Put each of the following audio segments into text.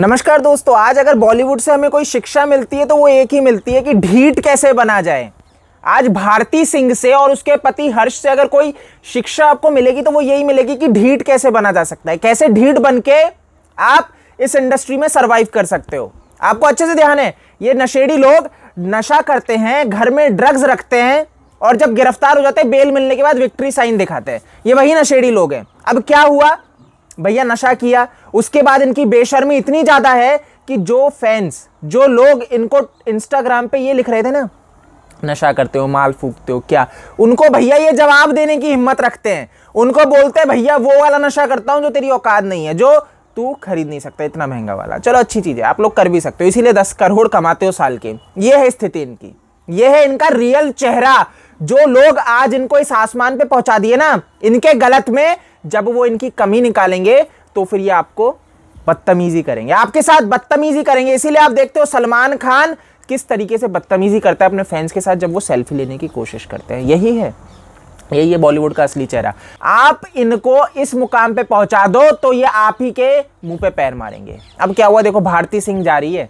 नमस्कार दोस्तों आज अगर बॉलीवुड से हमें कोई शिक्षा मिलती है तो वो एक ही मिलती है कि ढीठ कैसे बना जाए आज भारती सिंह से और उसके पति हर्ष से अगर कोई शिक्षा आपको मिलेगी तो वो यही मिलेगी कि ढीठ कैसे बना जा सकता है कैसे ढीठ बन के आप इस इंडस्ट्री में सर्वाइव कर सकते हो आपको अच्छे से ध्यान है ये नशेड़ी लोग नशा करते हैं घर में ड्रग्स रखते हैं और जब गिरफ्तार हो जाते हैं बेल मिलने के बाद विक्ट्री साइन दिखाते हैं ये वही नशेड़ी लोग हैं अब क्या हुआ भैया नशा किया उसके बाद इनकी बेशर्मी इतनी ज़्यादा है कि जो फैंस जो लोग इनको इंस्टाग्राम पे ये लिख रहे थे ना नशा करते हो माल फूकते हो क्या उनको भैया ये जवाब देने की हिम्मत रखते हैं उनको बोलते हैं भैया वो वाला नशा करता हूँ जो तेरी औकात नहीं है जो तू खरीद नहीं सकता इतना महंगा वाला चलो अच्छी चीज़ है आप लोग कर भी सकते हो इसीलिए दस करोड़ कमाते हो साल के ये है स्थिति इनकी ये है इनका रियल चेहरा जो लोग आज इनको इस आसमान पे पहुंचा दिए ना इनके गलत में जब वो इनकी कमी निकालेंगे तो फिर ये आपको बदतमीजी करेंगे आपके साथ बदतमीजी करेंगे इसीलिए आप देखते हो सलमान खान किस तरीके से बदतमीजी करता है अपने फैंस के साथ जब वो सेल्फी लेने की कोशिश करते हैं यही है यही है बॉलीवुड का असली चेहरा आप इनको इस मुकाम पे पहुंचा दो तो ये आप ही के मुंह पे पैर मारेंगे अब क्या हुआ देखो भारती सिंह जा रही है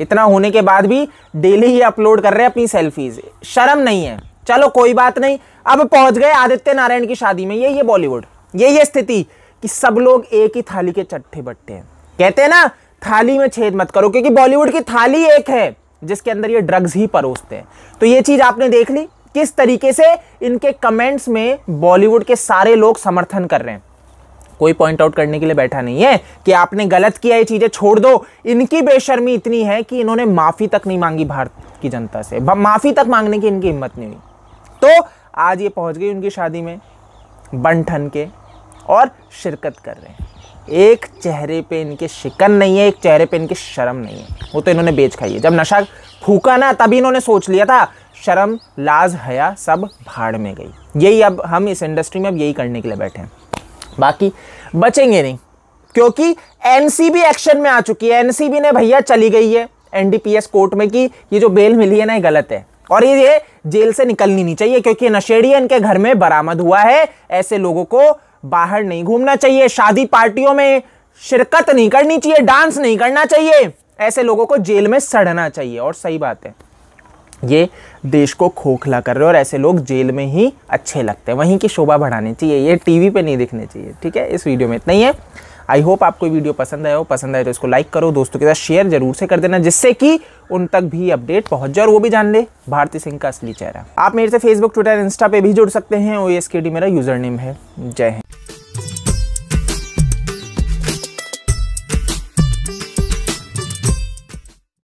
इतना होने के बाद भी डेली ही अपलोड कर रहे हैं अपनी सेल्फीज शर्म नहीं है चलो कोई बात नहीं अब पहुंच गए आदित्य नारायण की शादी में यही है बॉलीवुड यही है स्थिति कि सब लोग एक ही थाली के चट्टे बट्टे हैं कहते हैं ना थाली में छेद मत करो क्योंकि बॉलीवुड की थाली एक है जिसके अंदर ये ड्रग्स ही परोसते हैं तो ये चीज आपने देख ली किस तरीके से इनके कमेंट्स में बॉलीवुड के सारे लोग समर्थन कर रहे हैं कोई पॉइंट आउट करने के लिए बैठा नहीं है कि आपने गलत किया ये चीज़ें छोड़ दो इनकी बेशर्मी इतनी है कि इन्होंने माफ़ी तक नहीं मांगी भारत की जनता से माफ़ी तक मांगने की इनकी हिम्मत नहीं हुई तो आज ये पहुंच गई उनकी शादी में बन ठन के और शिरकत कर रहे हैं एक चेहरे पे इनके शिकन नहीं है एक चेहरे पे इनकी शर्म नहीं है वो तो इन्होंने बेच खाई है जब नशा फूका ना तभी इन्होंने सोच लिया था शर्म लाज हया सब भाड़ में गई यही अब हम इस इंडस्ट्री में अब यही करने के लिए बैठे हैं बाकी बचेंगे नहीं क्योंकि एन एक्शन में आ चुकी है एन ने भैया चली गई है एनडीपीएस कोर्ट में कि ये जो बेल मिली है ना ये गलत है और ये जेल से निकलनी नहीं चाहिए क्योंकि नशेड़ी इनके घर में बरामद हुआ है ऐसे लोगों को बाहर नहीं घूमना चाहिए शादी पार्टियों में शिरकत नहीं करनी चाहिए डांस नहीं करना चाहिए ऐसे लोगों को जेल में सड़ना चाहिए और सही बात है ये देश को खोखला कर रहे और ऐसे लोग जेल में ही अच्छे लगते हैं वहीं की शोभा बढ़ानी चाहिए ये टीवी पे नहीं दिखने चाहिए ठीक है इस वीडियो में इतना ही है आई होप आपको वीडियो पसंद आया हो पसंद आए तो इसको लाइक करो दोस्तों के साथ शेयर जरूर से कर देना जिससे कि उन तक भी अपडेट पहुंच जाए और वो भी जान ले भारती सिंह का असली चेहरा आप मेरे से फेसबुक ट्विटर इंस्टा पे भी जुड़ सकते हैं ओ एस के डी मेरा यूजर नेम है जय हिंद